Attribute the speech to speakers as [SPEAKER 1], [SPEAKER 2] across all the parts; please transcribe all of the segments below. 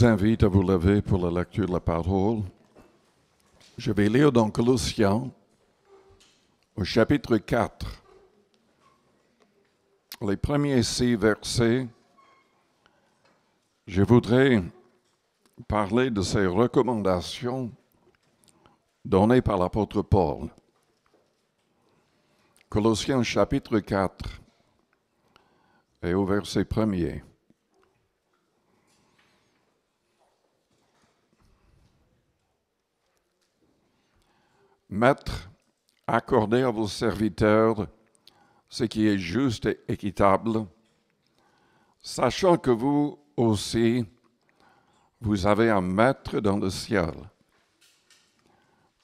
[SPEAKER 1] vous invite à vous lever pour la lecture de la parole. Je vais lire dans Colossiens au chapitre 4, les premiers six versets. Je voudrais parler de ces recommandations données par l'apôtre Paul. Colossiens chapitre 4 et au verset premier. Maître, accordez à vos serviteurs ce qui est juste et équitable, sachant que vous aussi, vous avez un maître dans le ciel.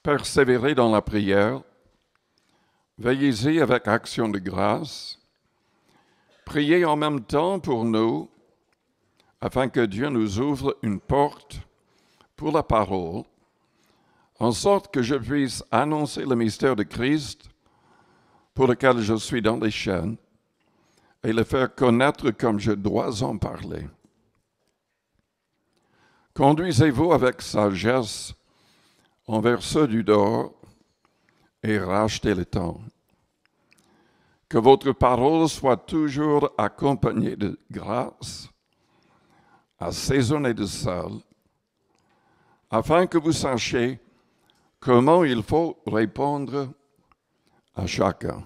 [SPEAKER 1] Persévérez dans la prière, veillez-y avec action de grâce, priez en même temps pour nous, afin que Dieu nous ouvre une porte pour la parole en sorte que je puisse annoncer le mystère de Christ pour lequel je suis dans les chaînes et le faire connaître comme je dois en parler. Conduisez-vous avec sagesse envers ceux du dehors et rachetez le temps. Que votre parole soit toujours accompagnée de grâce, assaisonnée de sel, afin que vous sachiez comment il faut répondre à chacun.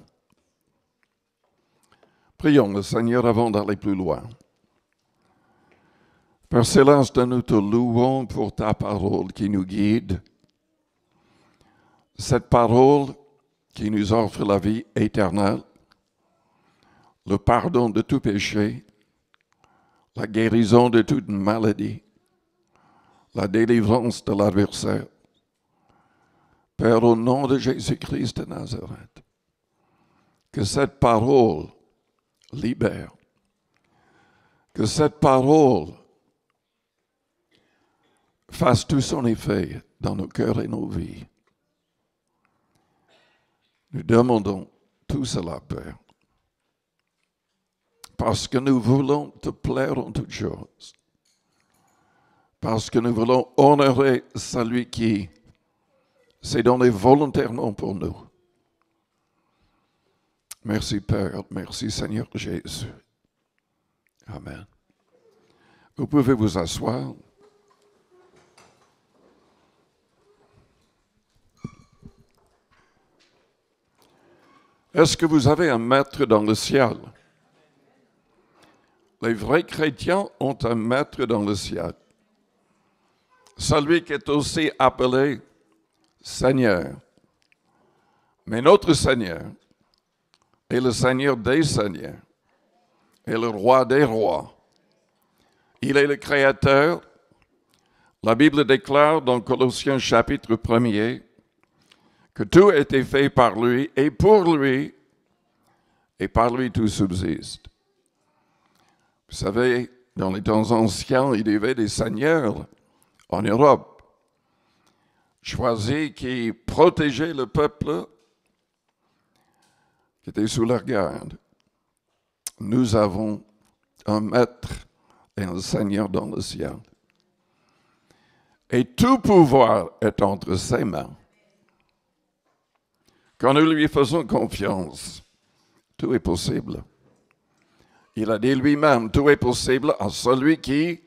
[SPEAKER 1] Prions le Seigneur avant d'aller plus loin. Père Céleste, nous te louons pour ta parole qui nous guide. Cette parole qui nous offre la vie éternelle, le pardon de tout péché, la guérison de toute maladie, la délivrance de l'adversaire Père, au nom de Jésus-Christ de Nazareth, que cette parole libère, que cette parole fasse tout son effet dans nos cœurs et nos vies. Nous demandons tout cela, Père, parce que nous voulons te plaire en toutes choses, parce que nous voulons honorer celui qui c'est donné volontairement pour nous. Merci Père, merci Seigneur Jésus. Amen. Vous pouvez vous asseoir. Est-ce que vous avez un maître dans le ciel Les vrais chrétiens ont un maître dans le ciel. Celui qui est aussi appelé Seigneur. Mais notre Seigneur est le Seigneur des Seigneurs, et le roi des rois. Il est le Créateur. La Bible déclare dans Colossiens chapitre 1er que tout a été fait par lui et pour lui, et par lui tout subsiste. Vous savez, dans les temps anciens, il y avait des seigneurs en Europe choisi qui protégeait le peuple qui était sous leur garde. Nous avons un maître et un Seigneur dans le ciel. Et tout pouvoir est entre ses mains. Quand nous lui faisons confiance, tout est possible. Il a dit lui-même, tout est possible à celui qui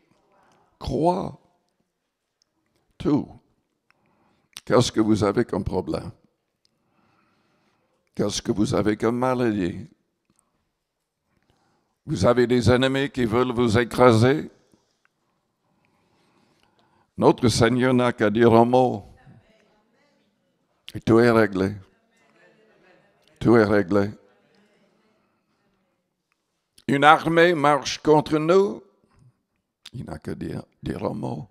[SPEAKER 1] croit. Tout Qu'est-ce que vous avez comme problème? Qu'est-ce que vous avez comme maladie? Vous avez des ennemis qui veulent vous écraser? Notre Seigneur n'a qu'à dire un mot. Et tout est réglé. Tout est réglé. Une armée marche contre nous. Il n'a qu'à dire, dire un mot.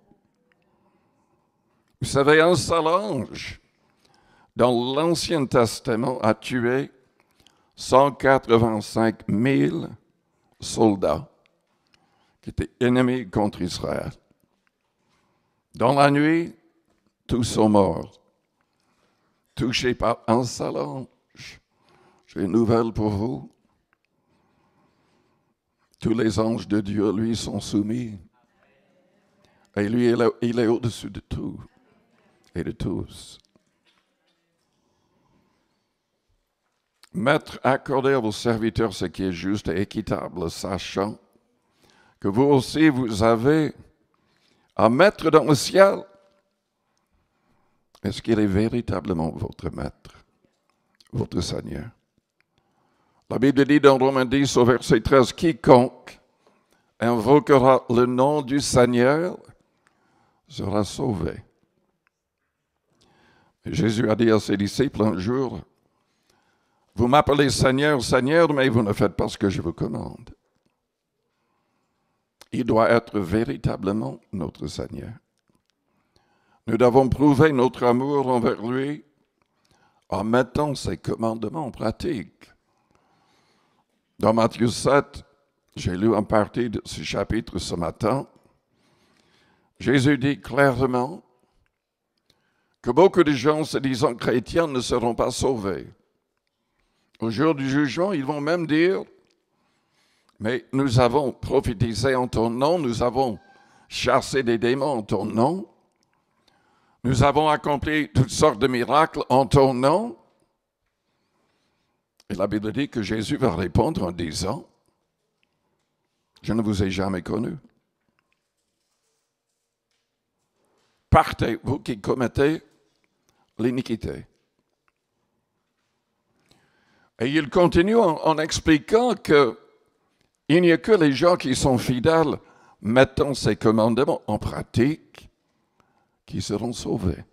[SPEAKER 1] Vous savez, un seul ange dans l'Ancien Testament a tué 185 000 soldats qui étaient ennemis contre Israël. Dans la nuit, tous sont morts, touchés par un seul ange. J'ai une nouvelle pour vous. Tous les anges de Dieu, lui, sont soumis. Et lui, il est au-dessus de tout et de tous. Maître, accordez à vos serviteurs ce qui est juste et équitable, sachant que vous aussi, vous avez à mettre dans le ciel. Est-ce qu'il est véritablement votre maître, votre Seigneur? La Bible dit dans Romains 10 au verset 13, quiconque invoquera le nom du Seigneur sera sauvé. Jésus a dit à ses disciples un jour, vous m'appelez Seigneur, Seigneur, mais vous ne faites pas ce que je vous commande. Il doit être véritablement notre Seigneur. Nous devons prouver notre amour envers lui en mettant ses commandements en pratique. Dans Matthieu 7, j'ai lu en partie de ce chapitre ce matin. Jésus dit clairement que beaucoup de gens se disant chrétiens ne seront pas sauvés. Au jour du jugement, ils vont même dire, mais nous avons prophétisé en ton nom, nous avons chassé des démons en ton nom, nous avons accompli toutes sortes de miracles en ton nom. Et la Bible dit que Jésus va répondre en disant, je ne vous ai jamais connu. Partez, vous qui commettez l'iniquité. Et il continue en, expliquant que il n'y a que les gens qui sont fidèles, mettant ces commandements en pratique, qui seront sauvés.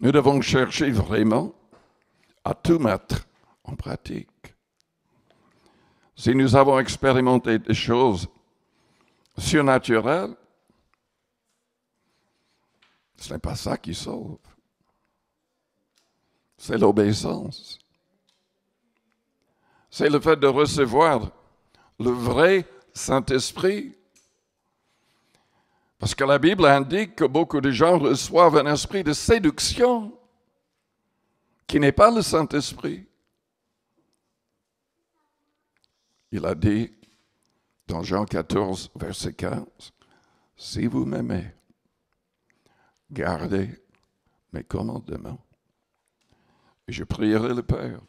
[SPEAKER 1] Nous devons chercher vraiment à tout mettre en pratique. Si nous avons expérimenté des choses surnaturelles, ce n'est pas ça qui sauve. C'est l'obéissance. C'est le fait de recevoir le vrai Saint-Esprit. Parce que la Bible indique que beaucoup de gens reçoivent un esprit de séduction qui n'est pas le Saint-Esprit. Il a dit dans Jean 14, verset 15, Si vous m'aimez, Gardez mes commandements. Je prierai le Père.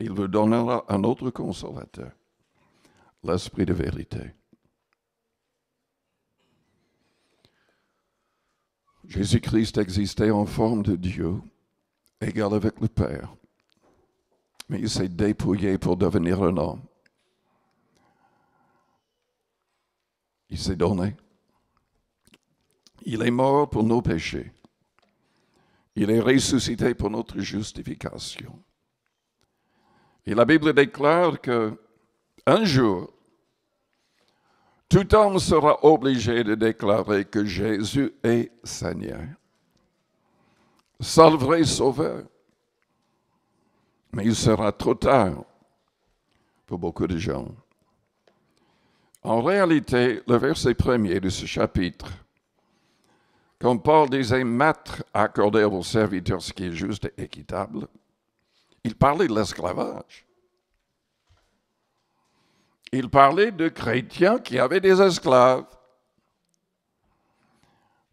[SPEAKER 1] Il vous donnera un autre consolateur, l'Esprit de vérité. Jésus-Christ existait en forme de Dieu, égal avec le Père, mais il s'est dépouillé pour devenir un homme. Il s'est donné il est mort pour nos péchés. Il est ressuscité pour notre justification. Et la Bible déclare que un jour, tout homme sera obligé de déclarer que Jésus est Seigneur. C'est sauveur. Mais il sera trop tard pour beaucoup de gens. En réalité, le verset premier de ce chapitre quand Paul disait, maître à aux serviteurs ce qui est juste et équitable. Il parlait de l'esclavage. Il parlait de chrétiens qui avaient des esclaves.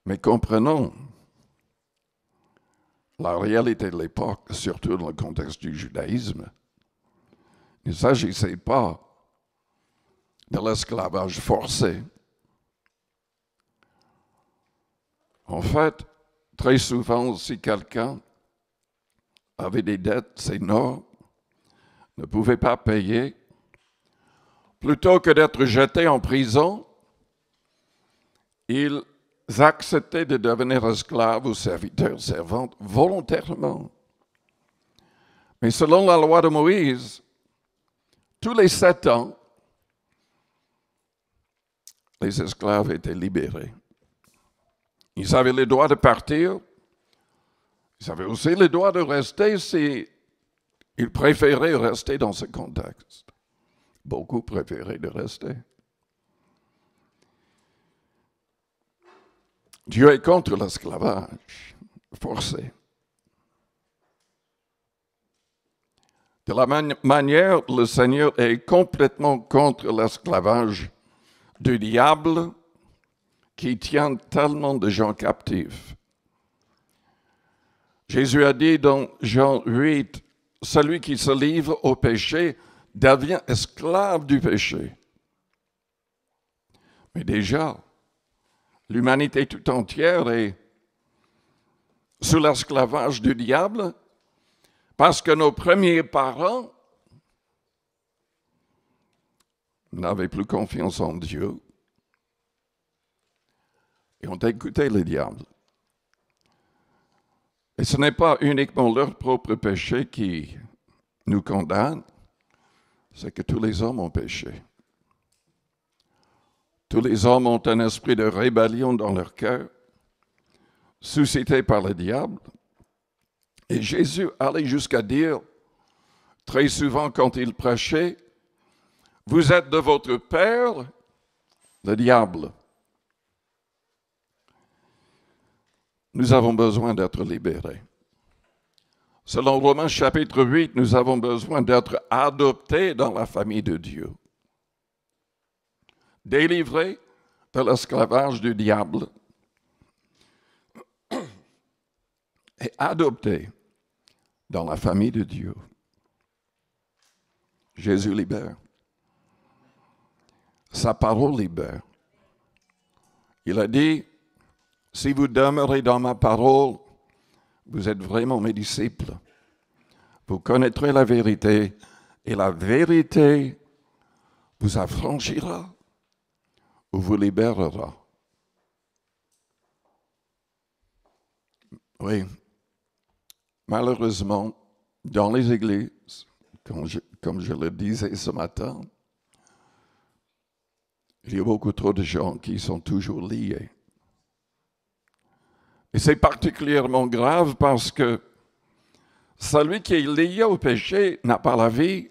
[SPEAKER 1] Mais comprenons la réalité de l'époque, surtout dans le contexte du judaïsme. Il ne s'agissait pas de l'esclavage forcé, En fait, très souvent, si quelqu'un avait des dettes énormes, ne pouvait pas payer, plutôt que d'être jeté en prison, ils acceptaient de devenir esclaves ou serviteurs, servantes, volontairement. Mais selon la loi de Moïse, tous les sept ans, les esclaves étaient libérés. Ils avaient le droit de partir. Ils avaient aussi le droit de rester s'ils préféraient rester dans ce contexte. Beaucoup préféraient de rester. Dieu est contre l'esclavage forcé. De la même manière, le Seigneur est complètement contre l'esclavage du diable qui tient tellement de gens captifs. Jésus a dit dans Jean 8, celui qui se livre au péché devient esclave du péché. Mais déjà, l'humanité tout entière est sous l'esclavage du diable parce que nos premiers parents n'avaient plus confiance en Dieu et ont écouté les diables. Et ce n'est pas uniquement leur propre péché qui nous condamne, c'est que tous les hommes ont péché. Tous les hommes ont un esprit de rébellion dans leur cœur, suscité par le diable. Et Jésus allait jusqu'à dire, très souvent quand il prêchait, Vous êtes de votre Père, le diable. nous avons besoin d'être libérés. Selon Romains chapitre 8, nous avons besoin d'être adoptés dans la famille de Dieu, délivrés de l'esclavage du diable et adoptés dans la famille de Dieu. Jésus libère. Sa parole libère. Il a dit, si vous demeurez dans ma parole, vous êtes vraiment mes disciples. Vous connaîtrez la vérité et la vérité vous affranchira ou vous libérera. Oui, malheureusement, dans les églises, comme je, le disais ce matin, il y a beaucoup trop de gens qui sont toujours liés et c'est particulièrement grave parce que celui qui est lié au péché n'a pas la vie.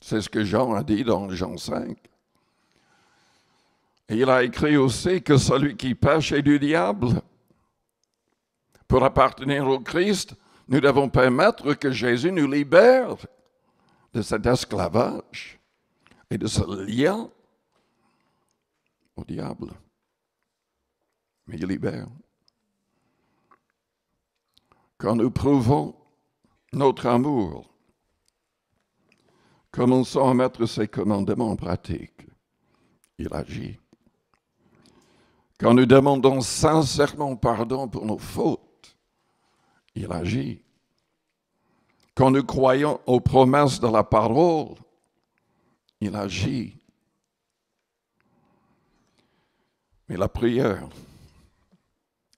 [SPEAKER 1] C'est ce que Jean a dit dans Jean 5. Et il a écrit aussi que celui qui pêche est du diable. Pour appartenir au Christ, nous devons permettre que Jésus nous libère de cet esclavage et de ce lien au diable mais il libère. Quand nous prouvons notre amour, commençons à mettre ses commandements en pratique, il agit. Quand nous demandons sincèrement pardon pour nos fautes, il agit. Quand nous croyons aux promesses de la parole, il agit. Mais la prière,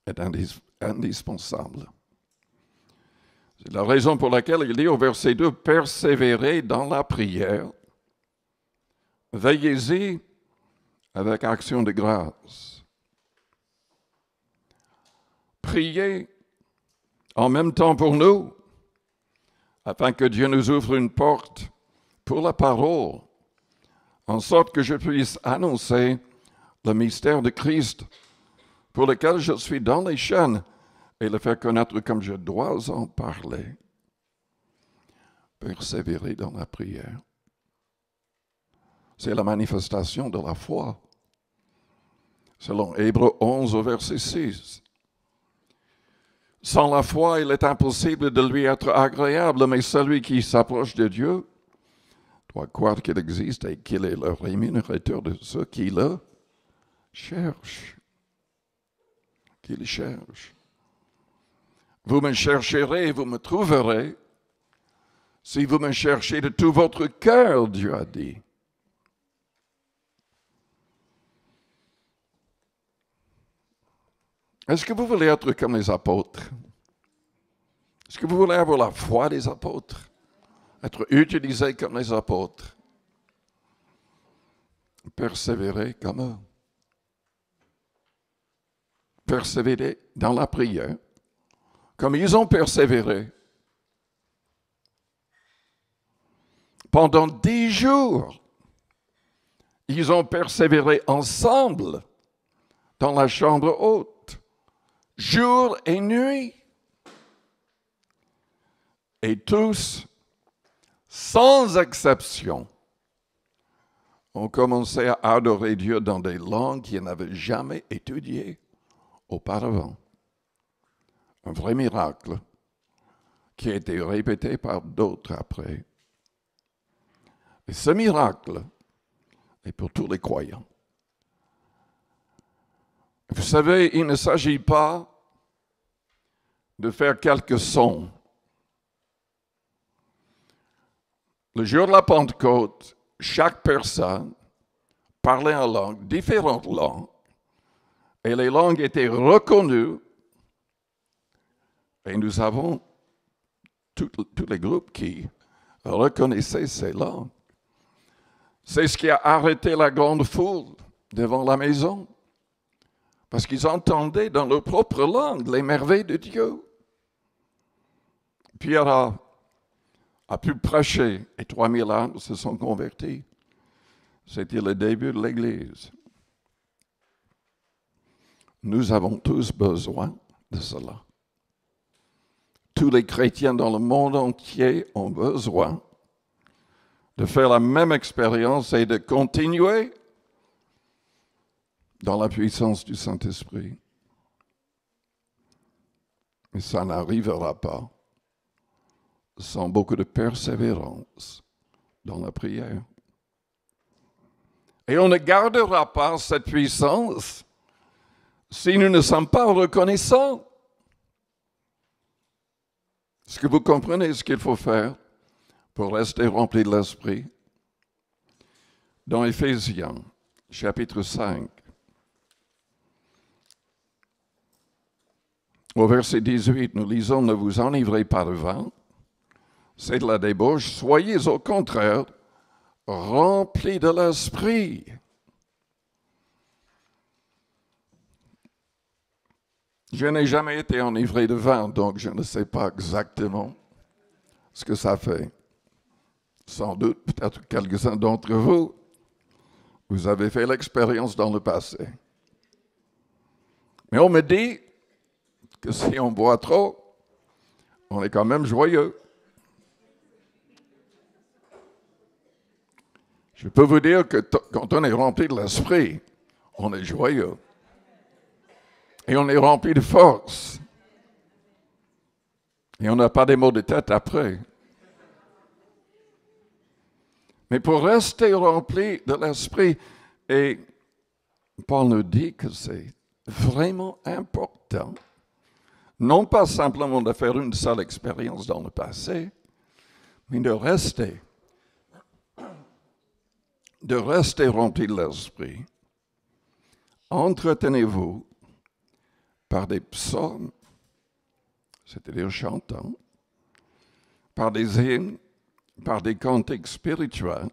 [SPEAKER 1] est indispensable. C'est la raison pour laquelle il dit au verset 2, persévérez dans la prière, veillez-y avec action de grâce. Priez en même temps pour nous, afin que Dieu nous ouvre une porte pour la parole, en sorte que je puisse annoncer le mystère de Christ pour lequel je suis dans les chaînes et le faire connaître comme je dois en parler. Persévérer dans la prière. C'est la manifestation de la foi. Selon Hébreu 11 verset 6. Sans la foi, il est impossible de lui être agréable, mais celui qui s'approche de Dieu doit croire qu'il existe et qu'il est le rémunérateur de ceux qui le cherchent qu'il cherche. Vous me chercherez, vous me trouverez, si vous me cherchez de tout votre cœur, Dieu a dit. Est-ce que vous voulez être comme les apôtres? Est-ce que vous voulez avoir la foi des apôtres? Être utilisé comme les apôtres? Persévérer comme eux persévérer dans la prière, comme ils ont persévéré pendant dix jours. Ils ont persévéré ensemble dans la chambre haute, jour et nuit. Et tous, sans exception, ont commencé à adorer Dieu dans des langues qu'ils n'avaient jamais étudiées auparavant. Un vrai miracle qui a été répété par d'autres après. Et ce miracle est pour tous les croyants. Vous savez, il ne s'agit pas de faire quelques sons. Le jour de la Pentecôte, chaque personne parlait en langue, différentes langues, et les langues étaient reconnues. Et nous avons tous les groupes qui reconnaissaient ces langues. C'est ce qui a arrêté la grande foule devant la maison, parce qu'ils entendaient dans leur propre langue les merveilles de Dieu. Pierre a, pu prêcher et 3000 âmes se sont convertis. C'était le début de l'Église. Nous avons tous besoin de cela. Tous les chrétiens dans le monde entier ont besoin de faire la même expérience et de continuer dans la puissance du Saint-Esprit. Mais ça n'arrivera pas sans beaucoup de persévérance dans la prière. Et on ne gardera pas cette puissance si nous ne sommes pas reconnaissants, est-ce que vous comprenez ce qu'il faut faire pour rester rempli de l'Esprit Dans Ephésiens, chapitre 5, au verset 18, nous lisons, ne vous enivrez pas de vin, c'est de la débauche, soyez au contraire remplis de l'Esprit. Je n'ai jamais été enivré de vin, donc je ne sais pas exactement ce que ça fait. Sans doute, peut-être quelques-uns d'entre vous, vous avez fait l'expérience dans le passé. Mais on me dit que si on boit trop, on est quand même joyeux. Je peux vous dire que quand on est rempli de l'esprit, on est joyeux et on est rempli de force. Et on n'a pas des maux de tête après. Mais pour rester rempli de l'Esprit, et Paul nous dit que c'est vraiment important, non pas simplement de faire une seule expérience dans le passé, mais de rester, de rester rempli de l'Esprit. Entretenez-vous par des psaumes, c'est-à-dire chantant, par des hymnes, par des cantiques spirituels,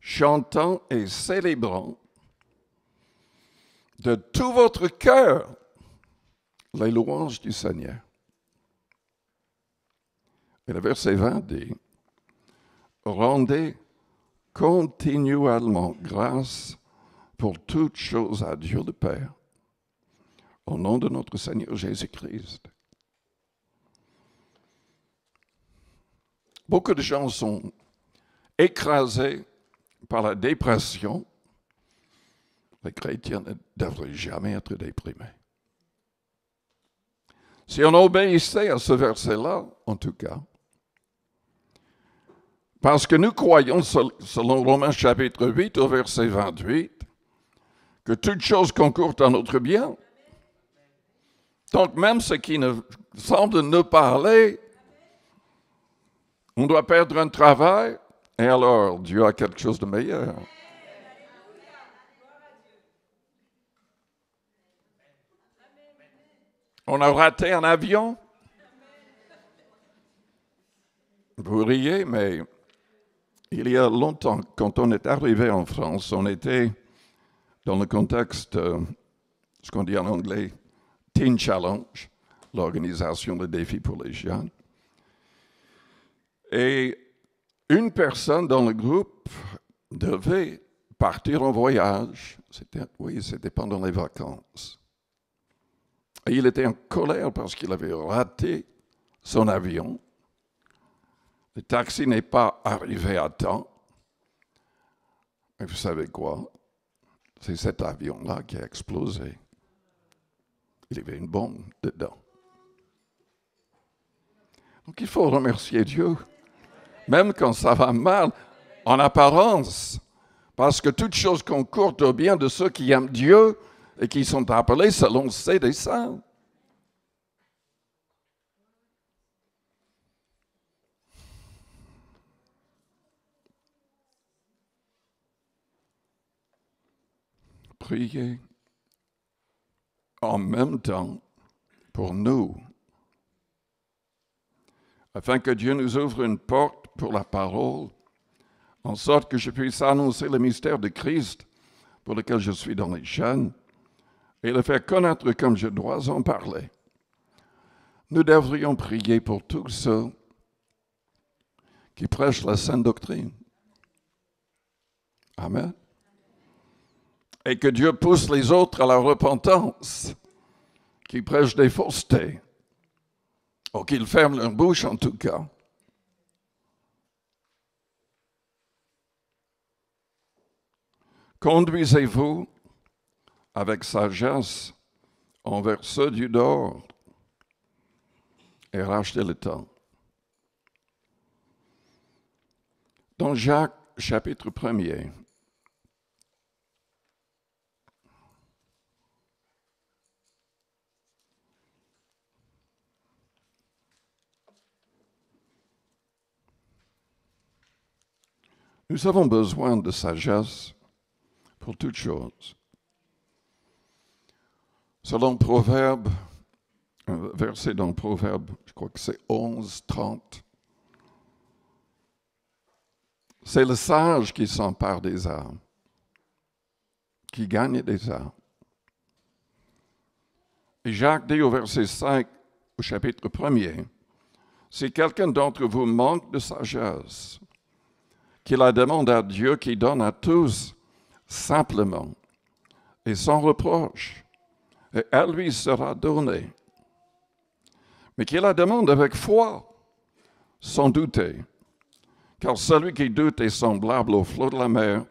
[SPEAKER 1] chantant et célébrant de tout votre cœur les louanges du Seigneur. Et le verset 20 dit, Rendez continuellement grâce pour toutes choses à Dieu le Père au nom de notre Seigneur Jésus-Christ. Beaucoup de gens sont écrasés par la dépression. Les chrétiens ne devraient jamais être déprimés. Si on obéissait à ce verset-là, en tout cas, parce que nous croyons, selon Romains chapitre 8 au verset 28, que toutes choses concourent à notre bien, donc même ce qui ne semble nous parler, on doit perdre un travail, et alors Dieu a quelque chose de meilleur. On a raté un avion. Vous riez, mais il y a longtemps, quand on est arrivé en France, on était dans le contexte, euh, ce qu'on dit en anglais, Teen Challenge, l'organisation de défis pour les jeunes. Et une personne dans le groupe devait partir en voyage. C'était, oui, c'était pendant les vacances. Et il était en colère parce qu'il avait raté son avion. Le taxi n'est pas arrivé à temps. Et vous savez quoi? C'est cet avion-là qui a explosé. Il y avait une bombe dedans. Donc il faut remercier Dieu, même quand ça va mal, en apparence, parce que toute chose concourte au bien de ceux qui aiment Dieu et qui sont appelés selon ses desseins. Priez en même temps pour nous, afin que Dieu nous ouvre une porte pour la parole, en sorte que je puisse annoncer le mystère de Christ pour lequel je suis dans les chaînes, et le faire connaître comme je dois en parler. Nous devrions prier pour tous ceux qui prêchent la sainte doctrine. Amen et que Dieu pousse les autres à la repentance, qui prêchent des faussetés, ou qu'ils ferment leur bouche en tout cas. Conduisez-vous avec sagesse envers ceux du dehors et rachetez le temps. Dans Jacques chapitre 1er, Nous avons besoin de sagesse pour toutes choses. Selon Proverbe, verset dans Proverbe, je crois que c'est 11, 30, c'est le sage qui s'empare des armes, qui gagne des armes. Et Jacques dit au verset 5, au chapitre 1er, si quelqu'un d'entre vous manque de sagesse, qui la demande à Dieu, qui donne à tous, simplement et sans reproche. Et elle lui sera donnée, Mais qui la demande avec foi, sans douter. Car celui qui doute est semblable au flot de la mer,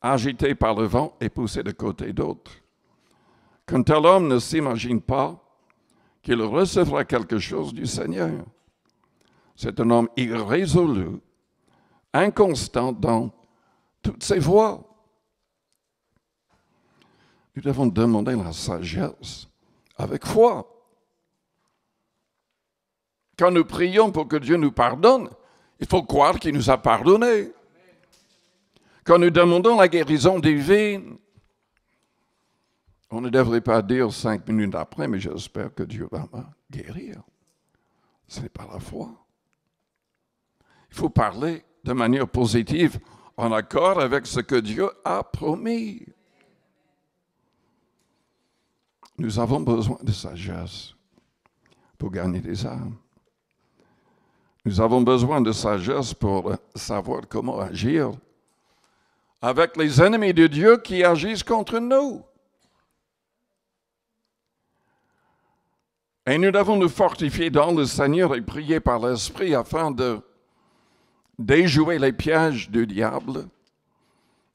[SPEAKER 1] agité par le vent et poussé de côté d'autre. Quand tel homme ne s'imagine pas qu'il recevra quelque chose du Seigneur. C'est un homme irrésolu inconstant dans toutes ses voies. Nous devons demander la sagesse avec foi. Quand nous prions pour que Dieu nous pardonne, il faut croire qu'il nous a pardonné. Quand nous demandons la guérison divine, on ne devrait pas dire cinq minutes après, mais j'espère que Dieu va me guérir. Ce n'est pas la foi. Il faut parler de manière positive en accord avec ce que Dieu a promis. Nous avons besoin de sagesse pour gagner des armes. Nous avons besoin de sagesse pour savoir comment agir avec les ennemis de Dieu qui agissent contre nous. Et nous devons nous fortifier dans le Seigneur et prier par l'Esprit afin de déjouer les pièges du diable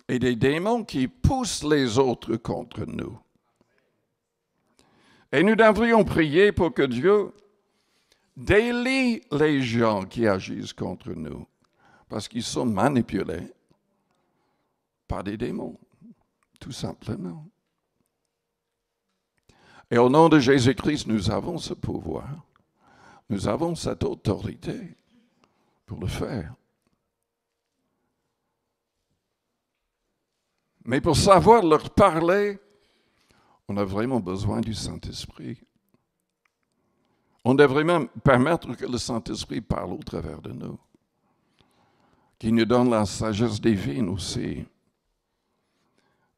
[SPEAKER 1] et des démons qui poussent les autres contre nous. Et nous devrions prier pour que Dieu délie les gens qui agissent contre nous parce qu'ils sont manipulés par des démons, tout simplement. Et au nom de Jésus-Christ, nous avons ce pouvoir, nous avons cette autorité pour le faire. Mais pour savoir leur parler, on a vraiment besoin du Saint-Esprit. On devrait même permettre que le Saint-Esprit parle au travers de nous, qu'il nous donne la sagesse divine aussi.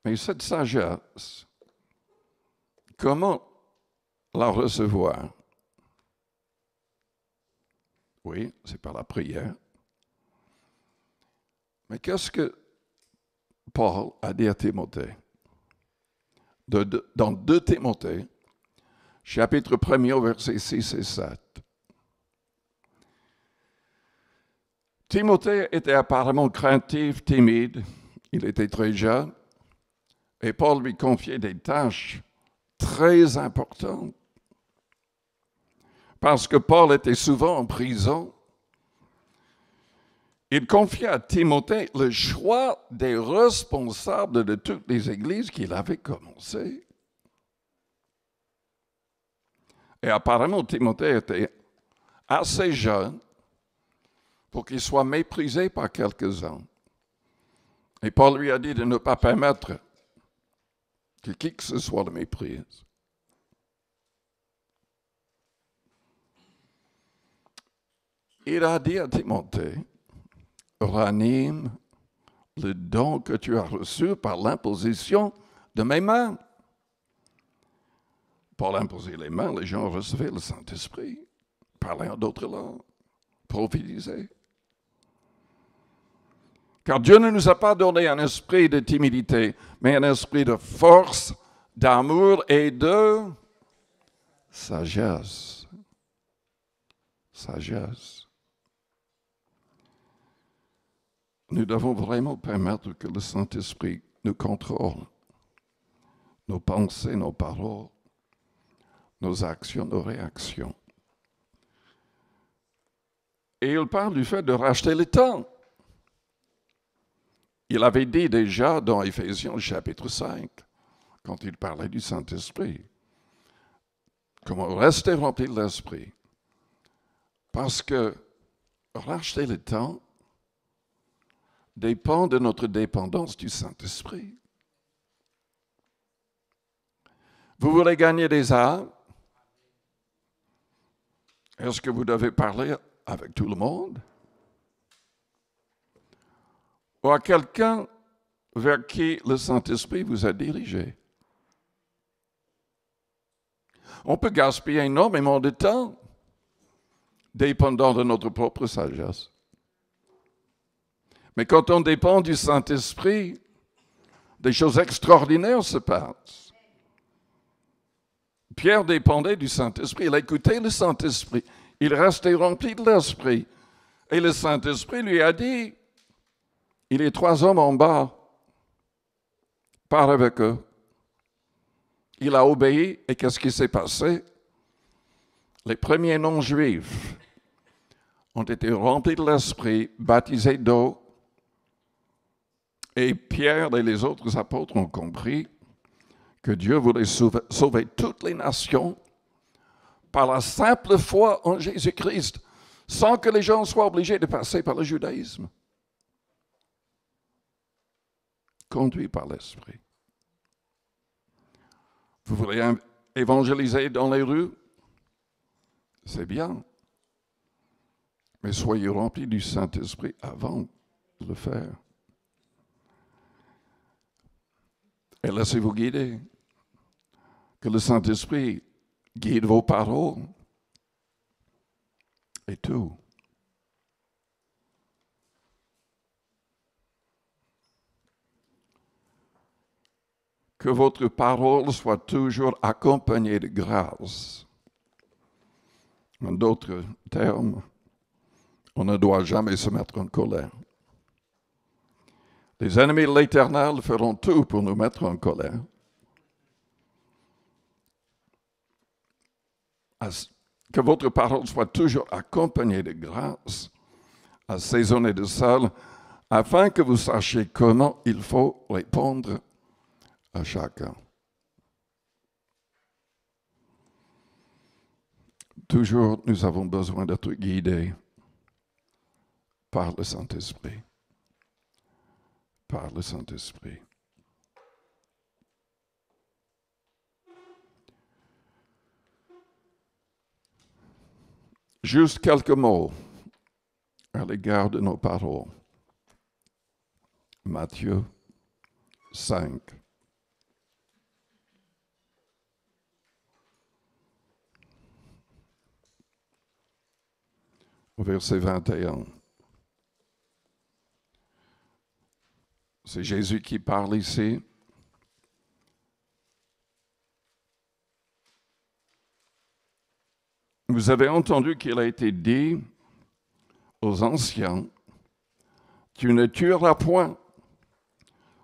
[SPEAKER 1] Mais cette sagesse, comment la recevoir Oui, c'est par la prière. Mais qu'est-ce que Paul a dit à Timothée, dans 2 Timothée, chapitre 1 versets 6 et 7. Timothée était apparemment craintif, timide, il était très jeune, et Paul lui confiait des tâches très importantes, parce que Paul était souvent en prison il confia à Timothée le choix des responsables de toutes les églises qu'il avait commencées. Et apparemment, Timothée était assez jeune pour qu'il soit méprisé par quelques-uns. Et Paul lui a dit de ne pas permettre que qui que ce soit le méprise. Il a dit à Timothée, ranime le don que tu as reçu par l'imposition de mes mains. Par l'imposer les mains, les gens recevaient le Saint-Esprit, parlaient d'autres langues, prophétisaient. Car Dieu ne nous a pas donné un esprit de timidité, mais un esprit de force, d'amour et de sagesse. Sagesse. Nous devons vraiment permettre que le Saint-Esprit nous contrôle. Nos pensées, nos paroles, nos actions, nos réactions. Et il parle du fait de racheter le temps. Il avait dit déjà dans Éphésiens chapitre 5, quand il parlait du Saint-Esprit, comment rester rempli de l'Esprit. Parce que racheter le temps, dépend de notre dépendance du Saint-Esprit. Vous voulez gagner des âmes Est-ce que vous devez parler avec tout le monde Ou à quelqu'un vers qui le Saint-Esprit vous a dirigé On peut gaspiller énormément de temps dépendant de notre propre sagesse. Mais quand on dépend du Saint-Esprit, des choses extraordinaires se passent. Pierre dépendait du Saint-Esprit. Il écoutait le Saint-Esprit. Il restait rempli de l'Esprit. Et le Saint-Esprit lui a dit, il est trois hommes en bas, parle avec eux. Il a obéi et qu'est-ce qui s'est passé Les premiers non-juifs ont été remplis de l'Esprit, baptisés d'eau et Pierre et les autres apôtres ont compris que Dieu voulait sauver, toutes les nations par la simple foi en Jésus-Christ, sans que les gens soient obligés de passer par le judaïsme. Conduit par l'Esprit. Vous voulez évangéliser dans les rues C'est bien. Mais soyez remplis du Saint-Esprit avant de le faire. Et ben, laissez-vous guider. Que le Saint-Esprit guide vos paroles. Et tout. Que votre parole soit toujours accompagnée de grâce. En d'autres termes, on ne doit jamais se mettre en colère. Les ennemis de l'Éternel feront tout pour nous mettre en colère. Que votre parole soit toujours accompagnée de grâce, assaisonnée de sel, afin que vous sachiez comment il faut répondre à chacun. Toujours, nous avons besoin d'être guidés par le Saint-Esprit par le Saint-Esprit. Juste quelques mots à l'égard de nos paroles. Matthieu 5. Verset 21. C'est Jésus qui parle ici. Vous avez entendu qu'il a été dit aux anciens, tu ne tueras point.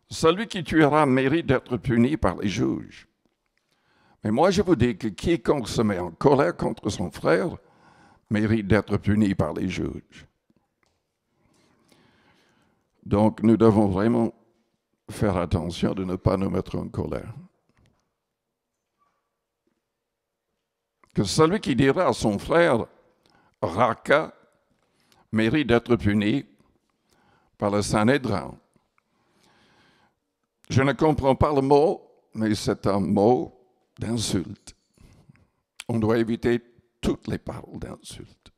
[SPEAKER 1] Celui qui tuera mérite d'être puni par les juges. Mais moi je vous dis que quiconque se met en colère contre son frère mérite d'être puni par les juges. Donc nous devons vraiment faire attention de ne pas nous mettre en colère. Que celui qui dira à son frère, Raka, mérite d'être puni par le Sanhedrin. Je ne comprends pas le mot, mais c'est un mot d'insulte. On doit éviter toutes les paroles d'insulte.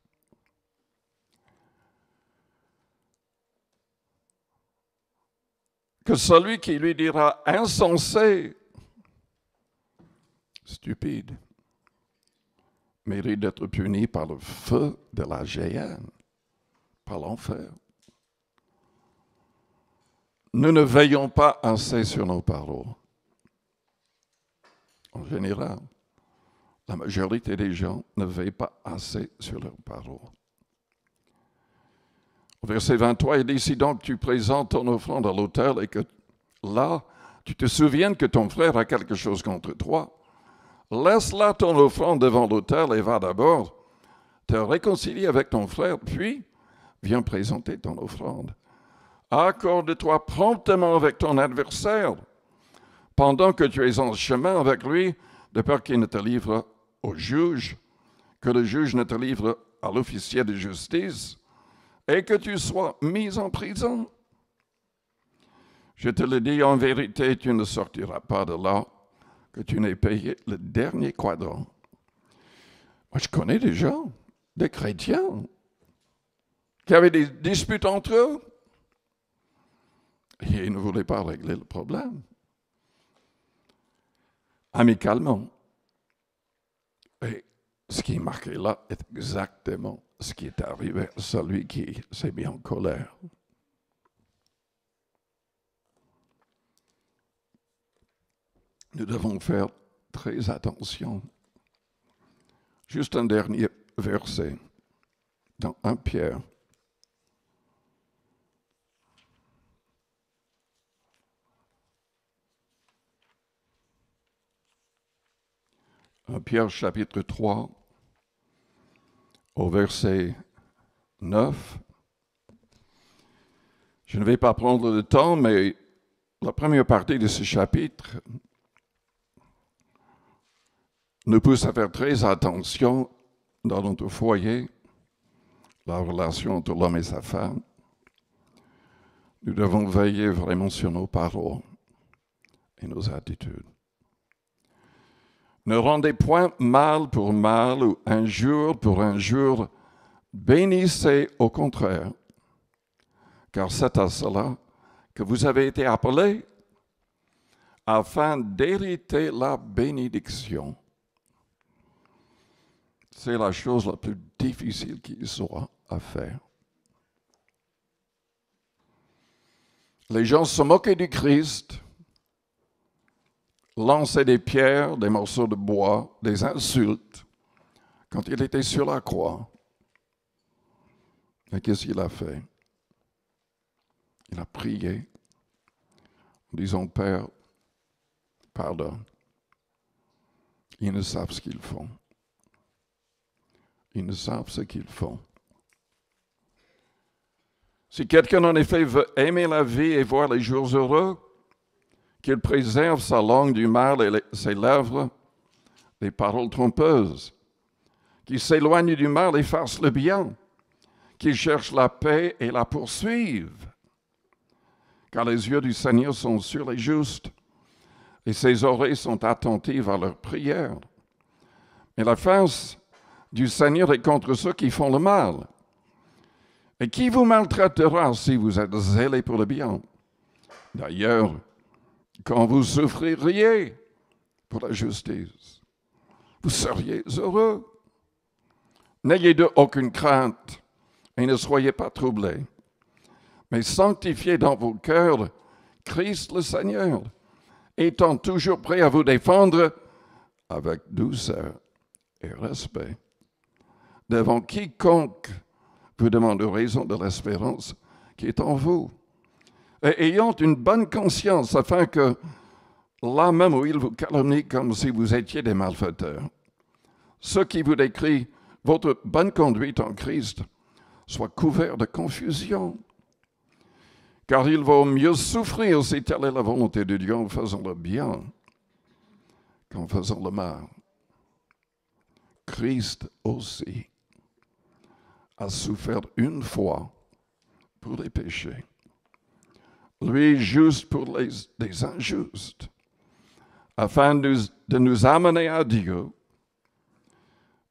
[SPEAKER 1] que celui qui lui dira insensé, stupide, mérite d'être puni par le feu de la géhenne, par l'enfer. Nous ne veillons pas assez sur nos paroles. En général, la majorité des gens ne veillent pas assez sur leurs paroles. Verset 23, il dit, si donc tu présentes ton offrande à l'autel et que là, tu te souviennes que ton frère a quelque chose contre toi, laisse là ton offrande devant l'autel et va d'abord te réconcilier avec ton frère, puis viens présenter ton offrande. Accorde-toi promptement avec ton adversaire pendant que tu es en chemin avec lui, de peur qu'il ne te livre au juge, que le juge ne te livre à l'officier de justice, et que tu sois mis en prison. Je te le dis en vérité, tu ne sortiras pas de là que tu n'aies payé le dernier quadrant. Moi, je connais des gens, des chrétiens, qui avaient des disputes entre eux. Et ils ne voulaient pas régler le problème. Amicalement. Et ce qui est marqué là est exactement ce qui est arrivé à celui qui s'est mis en colère. Nous devons faire très attention. Juste un dernier verset dans 1 Pierre. Pierre chapitre 3, au verset 9. Je ne vais pas prendre le temps, mais la première partie de ce chapitre nous pousse à faire très attention dans notre foyer, la relation entre l'homme et sa femme. Nous devons veiller vraiment sur nos paroles et nos attitudes. Ne rendez point mal pour mal ou injure pour injure, bénissez au contraire, car c'est à cela que vous avez été appelés afin d'hériter la bénédiction. C'est la chose la plus difficile qui soit à faire. Les gens se moquaient du Christ lançait des pierres, des morceaux de bois, des insultes quand il était sur la croix. Mais qu'est-ce qu'il a fait Il a prié en disant, Père, pardonne. Ils ne savent ce qu'ils font. Ils ne savent ce qu'ils font. Si quelqu'un en effet veut aimer la vie et voir les jours heureux, qu'il préserve sa langue du mal et ses lèvres des paroles trompeuses, qu'il s'éloigne du mal et fasse le bien, qu'il cherche la paix et la poursuive. Car les yeux du Seigneur sont sur les justes et ses oreilles sont attentives à leurs prières. Mais la face du Seigneur est contre ceux qui font le mal. Et qui vous maltraitera si vous êtes zélés pour le bien D'ailleurs, quand vous souffririez pour la justice, vous seriez heureux. N'ayez de aucune crainte et ne soyez pas troublés, mais sanctifiez dans vos cœurs Christ le Seigneur, étant toujours prêt à vous défendre avec douceur et respect devant quiconque vous demander raison de l'espérance qui est en vous. Euh, ayant une bonne conscience, afin que là même où il vous calomnie comme si vous étiez des malfaiteurs, ce qui vous décrit votre bonne conduite en Christ soit couvert de confusion. Car il vaut mieux souffrir si telle est la volonté de Dieu en faisant le bien qu'en faisant le mal. Christ aussi a souffert une fois pour les péchés lui juste pour les, injustes, afin de, nous amener à Dieu,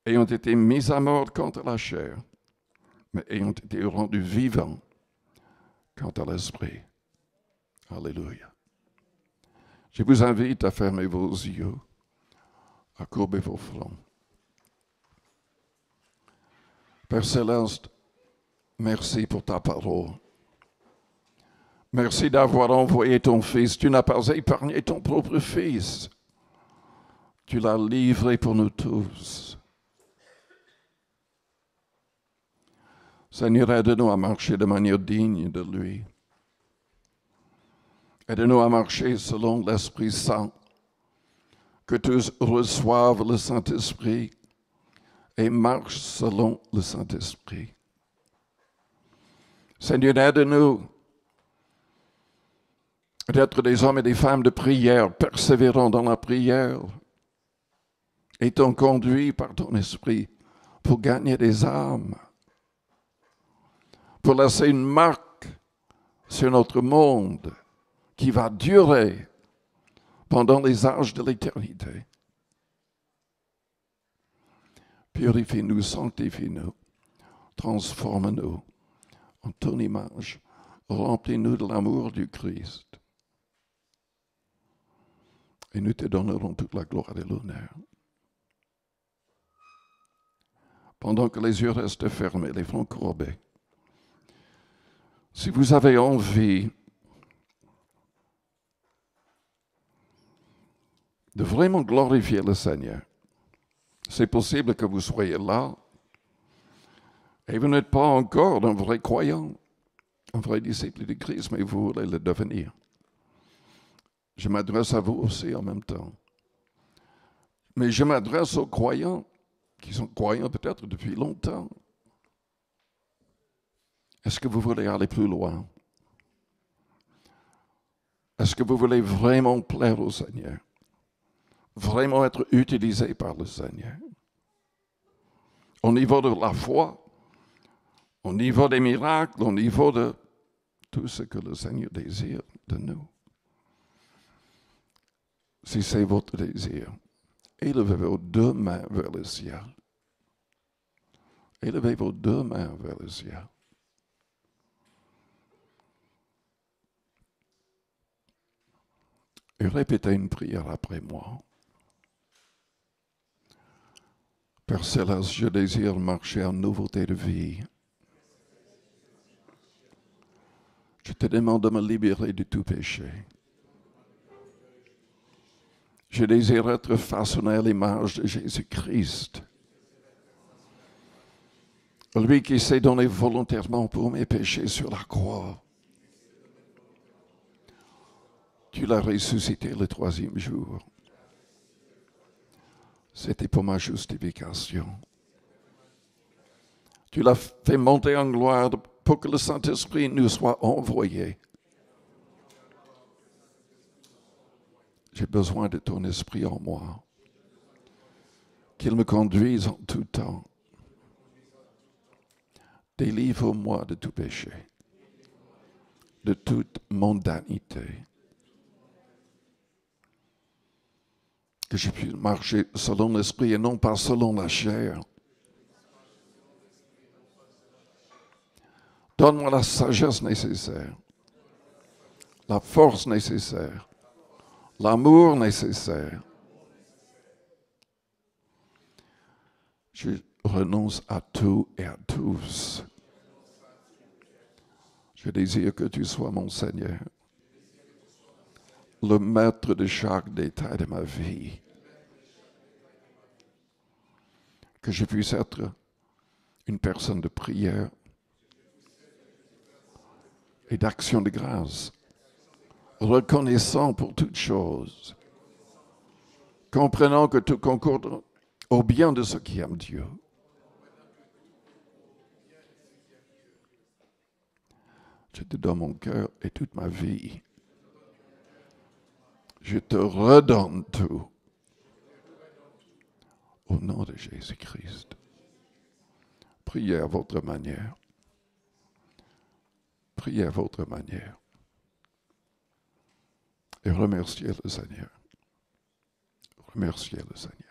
[SPEAKER 1] ayant été mis à mort contre la chair, mais ayant été rendus vivants quant à l'esprit. Alléluia. Je vous invite à fermer vos yeux, à courber vos fronts. Père Céleste, merci pour ta parole. Merci d'avoir envoyé ton fils. Tu n'as pas épargné ton propre fils. Tu l'as livré pour nous tous. Seigneur, aide-nous à marcher de manière digne de lui. Aide-nous à marcher selon l'Esprit Saint. Que tous reçoivent le Saint-Esprit et marchent selon le Saint-Esprit. Seigneur, aide-nous d'être des hommes et des femmes de prière, persévérant dans la prière, étant conduits par ton esprit pour gagner des âmes, pour laisser une marque sur notre monde qui va durer pendant les âges de l'éternité. Purifie-nous, sanctifie-nous, transforme-nous en ton image, remplis-nous de l'amour du Christ. Et nous te donnerons toute la gloire et l'honneur. Pendant que les yeux restent fermés, les fronts courbés, si vous avez envie de vraiment glorifier le Seigneur, c'est possible que vous soyez là et vous n'êtes pas encore un vrai croyant, un vrai disciple de Christ, mais vous voulez le devenir. Je m'adresse à vous aussi en même temps. Mais je m'adresse aux croyants, qui sont croyants peut-être depuis longtemps. Est-ce que vous voulez aller plus loin? Est-ce que vous voulez vraiment plaire au Seigneur? Vraiment être utilisé par le Seigneur? Au niveau de la foi, au niveau des miracles, au niveau de tout ce que le Seigneur désire de nous si c'est votre désir, élevez vos deux mains vers le ciel. Élevez vos deux mains vers le ciel. Et répétez une prière après moi. Père Céleste, je désire marcher en nouveauté de vie. Je te demande de me libérer de tout péché. Je désire être façonné à l'image de Jésus-Christ. Lui qui s'est donné volontairement pour mes péchés sur la croix. Tu l'as ressuscité le troisième jour. C'était pour ma justification. Tu l'as fait monter en gloire pour que le Saint-Esprit nous soit envoyé J'ai besoin de ton esprit en moi. Qu'il me conduise en tout temps. Délivre-moi de tout péché, de toute mondanité. Que je puisse marcher selon l'esprit et non pas selon la chair. Donne-moi la sagesse nécessaire, la force nécessaire L'amour nécessaire. Je renonce à tout et à tous. Je désire que tu sois mon Seigneur, le maître de chaque détail de ma vie. Que je puisse être une personne de prière et d'action de grâce reconnaissant pour toutes choses, comprenant que tout concorde au bien de ceux qui aiment Dieu. Je te donne mon cœur et toute ma vie. Je te redonne tout. Au nom de Jésus-Christ. Priez à votre manière. Priez à votre manière et remerciez le Seigneur. Remerciez le Seigneur.